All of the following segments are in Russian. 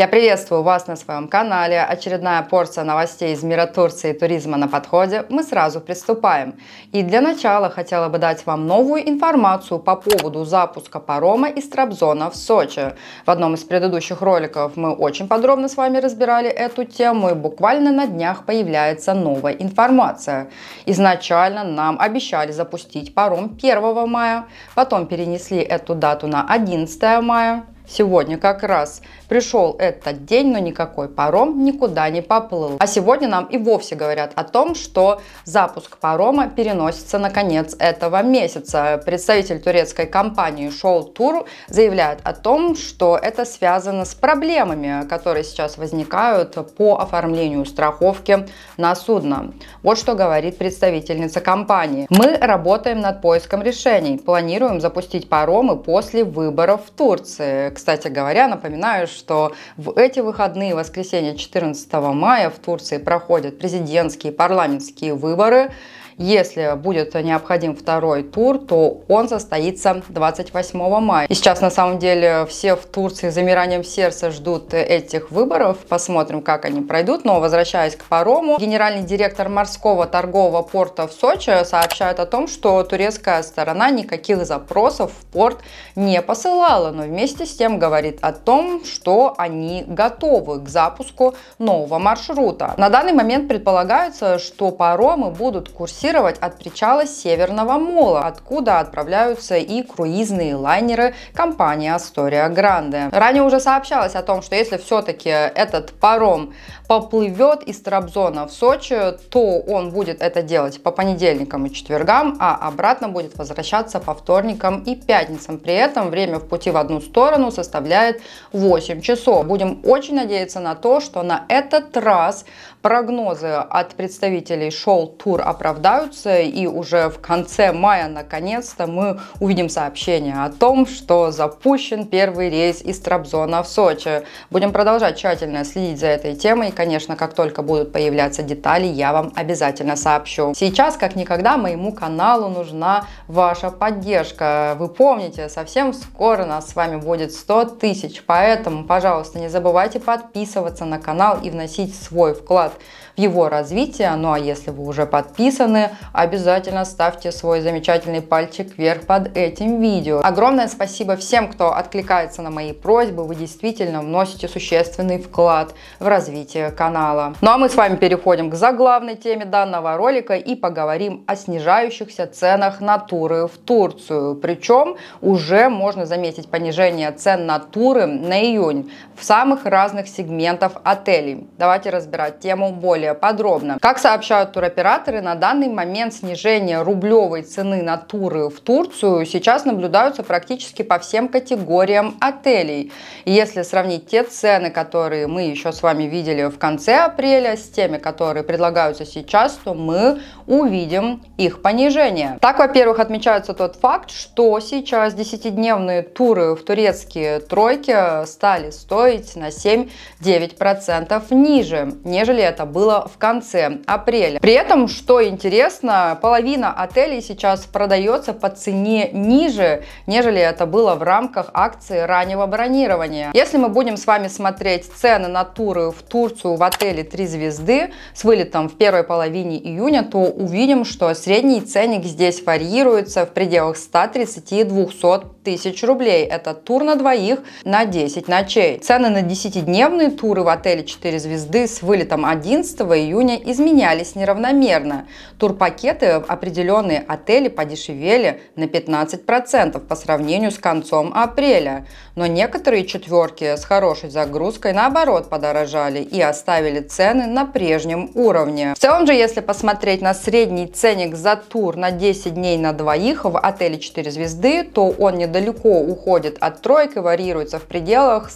Я приветствую вас на своем канале. Очередная порция новостей из мира Турции и туризма на подходе. Мы сразу приступаем. И для начала хотела бы дать вам новую информацию по поводу запуска парома из Трабзона в Сочи. В одном из предыдущих роликов мы очень подробно с вами разбирали эту тему и буквально на днях появляется новая информация. Изначально нам обещали запустить паром 1 мая, потом перенесли эту дату на 11 мая. Сегодня как раз пришел этот день, но никакой паром никуда не поплыл. А сегодня нам и вовсе говорят о том, что запуск парома переносится на конец этого месяца. Представитель турецкой компании Show Tour заявляет о том, что это связано с проблемами, которые сейчас возникают по оформлению страховки на судно. Вот что говорит представительница компании. Мы работаем над поиском решений. Планируем запустить паромы после выборов в Турции. Кстати говоря, напоминаю, что в эти выходные, воскресенье 14 мая в Турции проходят президентские и парламентские выборы. Если будет необходим второй тур, то он состоится 28 мая. И сейчас на самом деле все в Турции с замиранием сердца ждут этих выборов. Посмотрим, как они пройдут. Но возвращаясь к парому, генеральный директор морского торгового порта в Сочи сообщает о том, что турецкая сторона никаких запросов в порт не посылала, но вместе с тем говорит о том, что они готовы к запуску нового маршрута. На данный момент предполагается, что паромы будут курсировать дистанцировать от причала Северного Мола, откуда отправляются и круизные лайнеры компании Astoria Grande. Ранее уже сообщалось о том, что если все-таки этот паром поплывет из Трабзона в Сочи, то он будет это делать по понедельникам и четвергам, а обратно будет возвращаться по вторникам и пятницам. При этом время в пути в одну сторону составляет 8 часов. Будем очень надеяться на то, что на этот раз прогнозы от представителей шоу «Тур» оправдаются, и уже в конце мая, наконец-то, мы увидим сообщение о том, что запущен первый рейс из Трабзона в Сочи. Будем продолжать тщательно следить за этой темой, конечно, как только будут появляться детали, я вам обязательно сообщу. Сейчас, как никогда, моему каналу нужна ваша поддержка. Вы помните, совсем скоро нас с вами будет 100 тысяч, поэтому, пожалуйста, не забывайте подписываться на канал и вносить свой вклад в его развитие. Ну а если вы уже подписаны, обязательно ставьте свой замечательный пальчик вверх под этим видео. Огромное спасибо всем, кто откликается на мои просьбы. Вы действительно вносите существенный вклад в развитие канала. Ну а мы с вами переходим к заглавной теме данного ролика и поговорим о снижающихся ценах на туры в Турцию. Причем уже можно заметить понижение цен на туры на июнь в самых разных сегментах отелей. Давайте разбирать тему более подробно. Как сообщают туроператоры, на данный момент снижение рублевой цены на туры в Турцию сейчас наблюдаются практически по всем категориям отелей. Если сравнить те цены, которые мы еще с вами видели в в конце апреля с теми, которые предлагаются сейчас, то мы увидим их понижение. Так, во-первых, отмечается тот факт, что сейчас 10-дневные туры в турецкие тройки стали стоить на 7-9% ниже, нежели это было в конце апреля. При этом, что интересно, половина отелей сейчас продается по цене ниже, нежели это было в рамках акции раннего бронирования. Если мы будем с вами смотреть цены на туры в Турцию, пятницу в отеле 3 звезды с вылетом в первой половине июня, то увидим, что средний ценник здесь варьируется в пределах 130-200 тысяч рублей. Это тур на двоих на 10 ночей. Цены на 10-дневные туры в отеле 4 звезды с вылетом 11 июня изменялись неравномерно. Турпакеты определенные отели подешевели на 15% по сравнению с концом апреля. Но некоторые четверки с хорошей загрузкой наоборот подорожали и остались оставили цены на прежнем уровне. В целом же, если посмотреть на средний ценник за тур на 10 дней на двоих в отеле 4 звезды, то он недалеко уходит от тройки, варьируется в пределах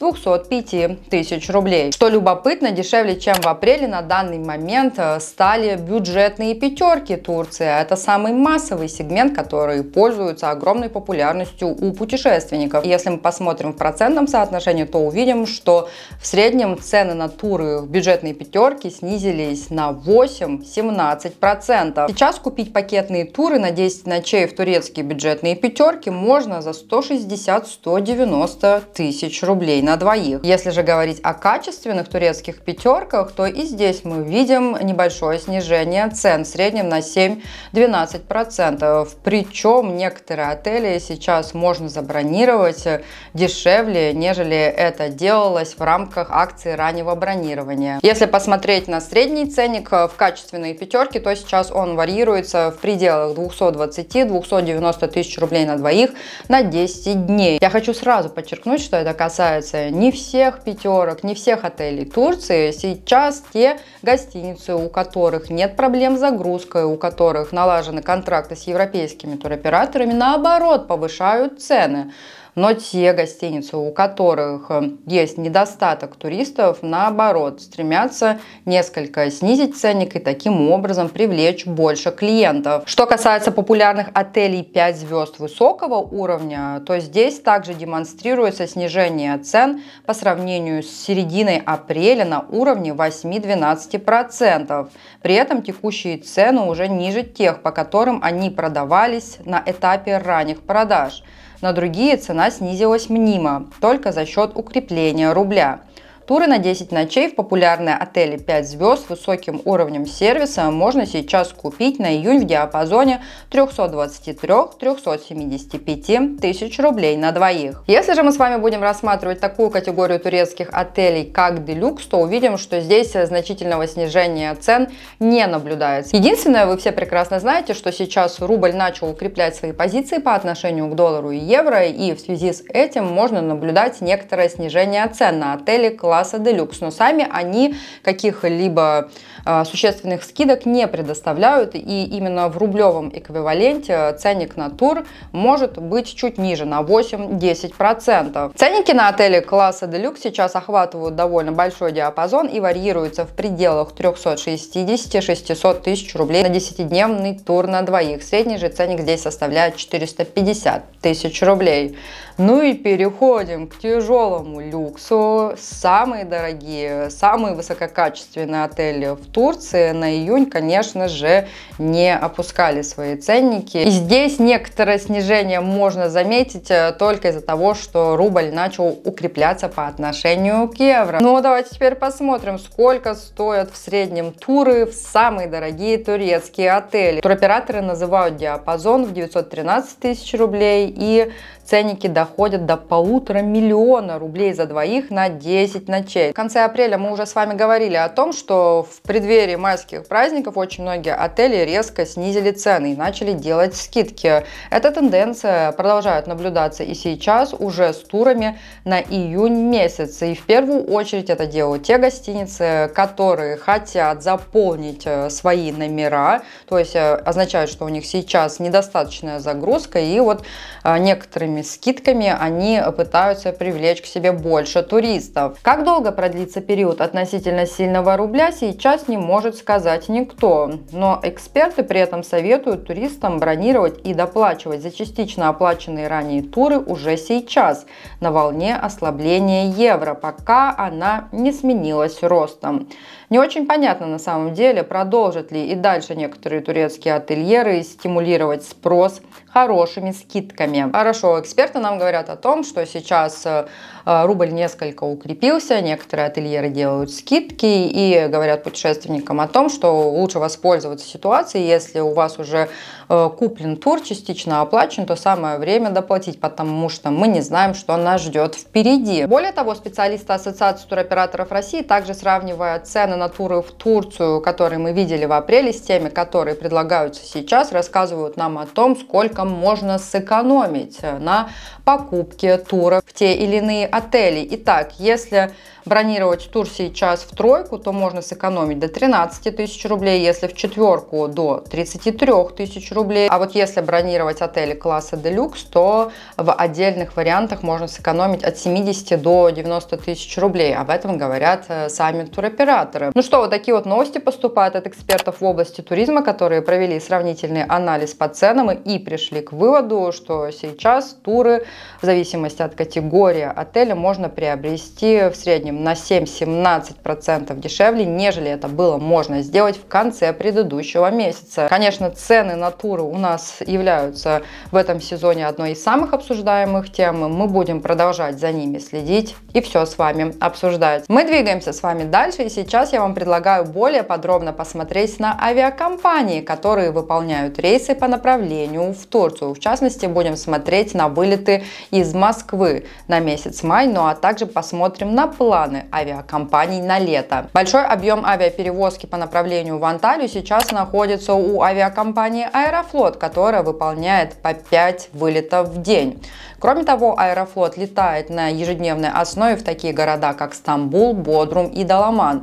140-205 тысяч рублей. Что любопытно, дешевле, чем в апреле на данный момент э, стали бюджетные пятерки Турции. А это самый массовый сегмент, который пользуется огромной популярностью у путешественников. Если мы посмотрим в процентном соотношении, то увидим, что в среднем цены на туры в бюджетной пятерке снизились на 8-17%. Сейчас купить пакетные туры на 10 ночей в турецкие бюджетные пятерки можно за 160-190 тысяч рублей на двоих. Если же говорить о качественных турецких пятерках, то и здесь мы видим небольшое снижение цен в среднем на 7-12%. Причем некоторые отели сейчас можно забронировать дешевле, нежели это делалось в рамках акции акции раннего бронирования. Если посмотреть на средний ценник э, в качественной пятерке, то сейчас он варьируется в пределах 220-290 тысяч рублей на двоих на 10 дней. Я хочу сразу подчеркнуть, что это касается не всех пятерок, не всех отелей Турции. Сейчас те гостиницы, у которых нет проблем с загрузкой, у которых налажены контракты с европейскими туроператорами, наоборот повышают цены. Но те гостиницы, у которых э, есть недостаток туристов, наоборот, стремятся несколько снизить ценник и таким образом привлечь больше клиентов. Что касается популярных отелей 5 звезд высокого уровня, то здесь также демонстрируется снижение цен по сравнению с серединой апреля на уровне 8-12%. При этом текущие цены уже ниже тех, по которым они продавались на этапе ранних продаж на другие цена снизилась мнимо, только за счет укрепления рубля – Туры на 10 ночей в популярные отели 5 звезд с высоким уровнем сервиса можно сейчас купить на июнь в диапазоне 323-375 тысяч рублей на двоих. Если же мы с вами будем рассматривать такую категорию турецких отелей, как Делюкс, то увидим, что здесь значительного снижения цен не наблюдается. Единственное, вы все прекрасно знаете, что сейчас рубль начал укреплять свои позиции по отношению к доллару и евро, и в связи с этим можно наблюдать некоторое снижение цен на отели класса класса Deluxe, но сами они каких-либо а, существенных скидок не предоставляют, и именно в рублевом эквиваленте ценник на тур может быть чуть ниже, на 8-10%. Ценники на отели класса Deluxe сейчас охватывают довольно большой диапазон и варьируются в пределах 360-600 тысяч рублей на 10-дневный тур на двоих. Средний же ценник здесь составляет 450 тысяч рублей. Ну и переходим к тяжелому люксу. Самые дорогие, самые высококачественные отели в Турции на июнь, конечно же, не опускали свои ценники. И здесь некоторое снижение можно заметить э, только из-за того, что рубль начал укрепляться по отношению к евро. Ну давайте теперь посмотрим, сколько стоят в среднем туры в самые дорогие турецкие отели. Туроператоры называют диапазон в 913 тысяч рублей и Ценники доходят до полутора миллиона рублей за двоих на 10 ночей. В конце апреля мы уже с вами говорили о том, что в преддверии майских праздников очень многие отели резко снизили цены и начали делать скидки. Эта тенденция продолжает наблюдаться и сейчас уже с турами на июнь месяц. И в первую очередь это делают те гостиницы, которые хотят заполнить э, свои номера, то есть э, означает, что у них сейчас недостаточная загрузка, и вот э, некоторыми скидками они пытаются привлечь к себе больше туристов. Как долго продлится период относительно сильного рубля, сейчас не может сказать никто. Но эксперты при этом советуют туристам бронировать и доплачивать за частично оплаченные ранее туры уже сейчас, на волне ослабления евро, пока она не сменилась ростом. Не очень понятно на самом деле, продолжат ли и дальше некоторые турецкие ательеры стимулировать спрос хорошими скидками. Хорошо, эксперты нам говорят о том, что сейчас э, э, рубль несколько укрепился, некоторые ательеры делают скидки и говорят путешественникам о том, что лучше воспользоваться ситуацией, если у вас уже э, куплен тур, частично оплачен, то самое время доплатить, потому что мы не знаем, что нас ждет впереди. Более того, специалисты Ассоциации туроператоров России, также сравнивая цены на туры в Турцию, которые мы видели в апреле, с теми, которые предлагаются сейчас, рассказывают нам о том, сколько можно сэкономить на на покупки туров в те или иные отели. Итак, если бронировать тур сейчас в тройку, то можно сэкономить до 13 тысяч рублей, если в четверку до 33 тысяч рублей. А вот если бронировать отели класса Deluxe, то в отдельных вариантах можно сэкономить от 70 до 90 тысяч рублей. Об этом говорят э, сами туроператоры. Ну что, вот такие вот новости поступают от экспертов в области туризма, которые провели сравнительный анализ по ценам и пришли к выводу, что сейчас туры в зависимости от категории отеля можно приобрести в среднем среднем на 7-17% дешевле, нежели это было можно сделать в конце предыдущего месяца. Конечно, цены на туры у нас являются в этом сезоне одной из самых обсуждаемых тем. Мы будем продолжать за ними следить и все с вами обсуждать. Мы двигаемся с вами дальше, и сейчас я вам предлагаю более подробно посмотреть на авиакомпании, которые выполняют рейсы по направлению в Турцию. В частности, будем смотреть на вылеты из Москвы на месяц май, ну а также посмотрим на план планы авиакомпаний на лето. Большой объем авиаперевозки по направлению в Анталию сейчас находится у авиакомпании Аэрофлот, которая выполняет по 5 вылетов в день. Кроме того, Аэрофлот летает на ежедневной основе в такие города, как Стамбул, Бодрум и Даламан.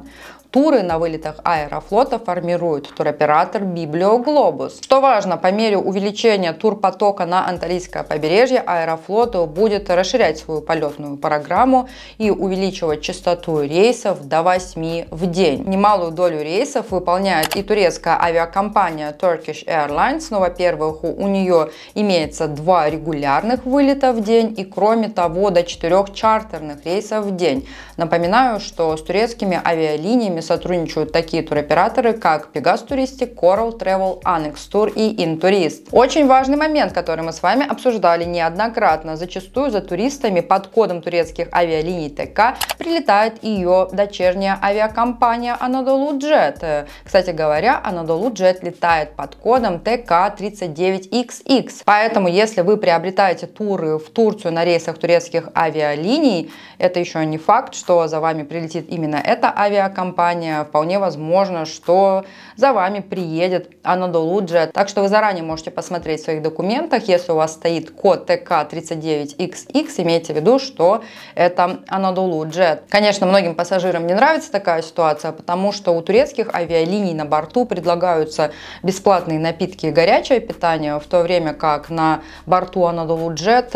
Туры на вылетах аэрофлота формирует туроператор Библиоглобус. Что важно, по мере увеличения турпотока на Анталийское побережье аэрофлоту будет расширять свою полетную программу и увеличивать частоту рейсов до 8 в день. Немалую долю рейсов выполняет и турецкая авиакомпания Turkish Airlines, но, ну, во-первых, у нее имеется два регулярных вылета в день и, кроме того, до четырех чартерных рейсов в день. Напоминаю, что с турецкими авиалиниями программе сотрудничают такие туроператоры, как Pegas Touristic, Coral Travel, Annex Tour и Intourist. Очень важный момент, который мы с вами обсуждали неоднократно. Зачастую за туристами под кодом турецких авиалиний ТК прилетает ее дочерняя авиакомпания Anadolu Jet. Кстати говоря, Anadolu Jet летает под кодом ТК-39XX. Поэтому, если вы приобретаете туры в Турцию на рейсах турецких авиалиний, это еще не факт, что за вами прилетит именно эта авиакомпания, заранее. Вполне возможно, что за вами приедет Анадолуджи. Так что вы заранее можете посмотреть в своих документах. Если у вас стоит код ТК39XX, имейте в виду, что это Анадолуджи. Конечно, многим пассажирам не нравится такая ситуация, потому что у турецких авиалиний на борту предлагаются бесплатные напитки и горячее питание, в то время как на борту Анадолуджет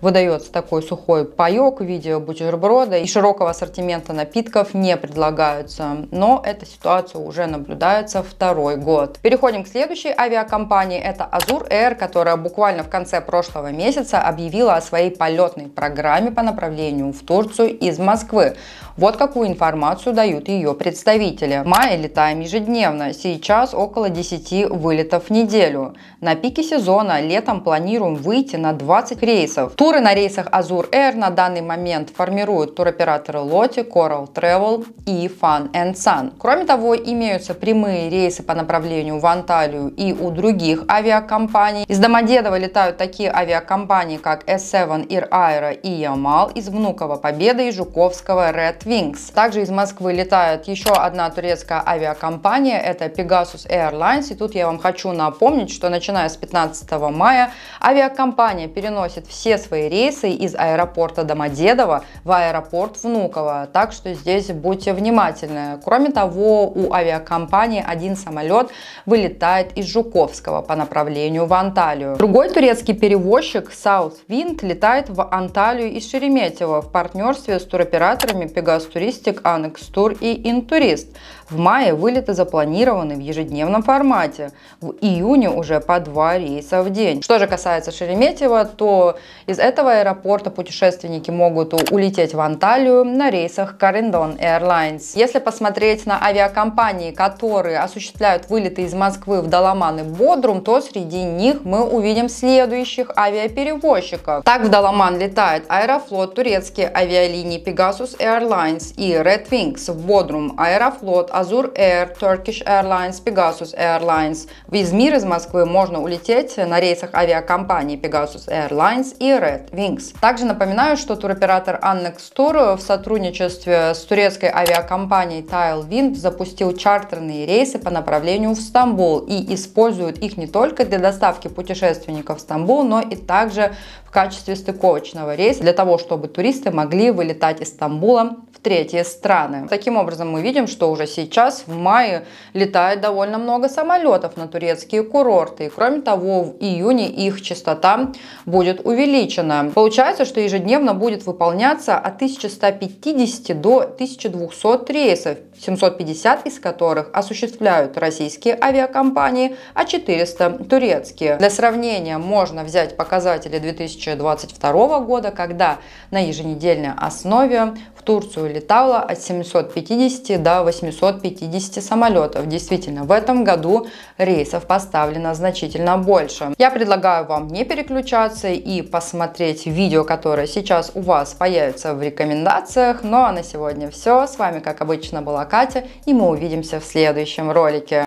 выдается такой сухой паек в виде бутерброда и широкого ассортимента напитков не предлагаются авиация, но эта ситуация уже наблюдается второй год. Переходим к следующей авиакомпании, это Azur Air, которая буквально в конце прошлого месяца объявила о своей полетной программе по направлению в Турцию из Москвы. Вот какую информацию дают ее представители. Мая летаем ежедневно, сейчас около 10 вылетов в неделю. На пике сезона летом планируем выйти на 20 рейсов. Туры на рейсах Azur Air на данный момент формируют туроператоры Loti, Coral Travel и Fun and Кроме того, имеются прямые рейсы по направлению в Анталию и у других авиакомпаний. Из Домодедова летают такие авиакомпании, как S7, Air Aero и Ямал, из Внуково Победа и Жуковского Red Wings. Также из Москвы летает еще одна турецкая авиакомпания, это Pegasus Airlines. И тут я вам хочу напомнить, что начиная с 15 мая авиакомпания переносит все свои рейсы из аэропорта Домодедово в аэропорт Внуково. Так что здесь будьте внимательны. Э, кроме того, у авиакомпании один самолет вылетает из Жуковского по направлению в Анталию. Другой турецкий перевозчик Southwind летает в Анталию из Шереметьево в партнерстве с туроператорами Pegas Touristic, Annex Tour и Intourist. В мае вылеты запланированы в ежедневном формате, в июне уже по два рейса в день. Что же касается Шереметьево, то из этого аэропорта путешественники могут улететь в Анталию на рейсах Carindon Airlines. Если по посмотреть на авиакомпании, которые осуществляют вылеты из Москвы в Даламан и Бодрум, то среди них мы увидим следующих авиаперевозчиков. Так в Даламан летает Аэрофлот, турецкие авиалинии Pegasus Airlines и Red Wings, в Бодрум Аэрофлот, Azur Air, Turkish Airlines, Pegasus Airlines. В Измир из Москвы можно улететь на рейсах авиакомпании Pegasus Airlines и Red Wings. Также напоминаю, что туроператор Annex Tour в сотрудничестве с турецкой авиакомпанией компании Tailwind запустил чартерные рейсы по направлению в Стамбул и использует их не только для доставки путешественников в Стамбул, но и также в качестве стыковочного рейса для того, чтобы туристы могли вылетать из Стамбула в третьи страны. Таким образом, мы видим, что уже сейчас в мае летает довольно много самолетов на турецкие курорты. И кроме того, в июне их частота будет увеличена. Получается, что ежедневно будет выполняться от 1150 до 1200 рейсов рейсов, 750 из которых осуществляют российские авиакомпании, а 400 – турецкие. Для сравнения можно взять показатели 2022 года, когда на еженедельной основе в Турцию летало от 750 до 850 самолетов. Действительно, в этом году рейсов поставлено значительно больше. Я предлагаю вам не переключаться и посмотреть видео, которое сейчас у вас появится в рекомендациях. Ну а на сегодня все. С вами, как обычно, была Катя, и мы увидимся в следующем ролике.